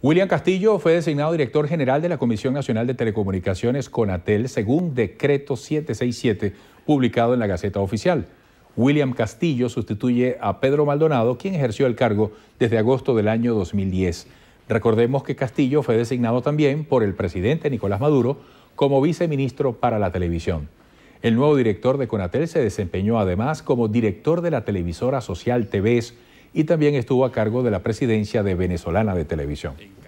William Castillo fue designado director general de la Comisión Nacional de Telecomunicaciones CONATEL según decreto 767 publicado en la Gaceta Oficial. William Castillo sustituye a Pedro Maldonado, quien ejerció el cargo desde agosto del año 2010. Recordemos que Castillo fue designado también por el presidente Nicolás Maduro como viceministro para la televisión. El nuevo director de Conatel se desempeñó además como director de la televisora social TVS y también estuvo a cargo de la presidencia de Venezolana de Televisión.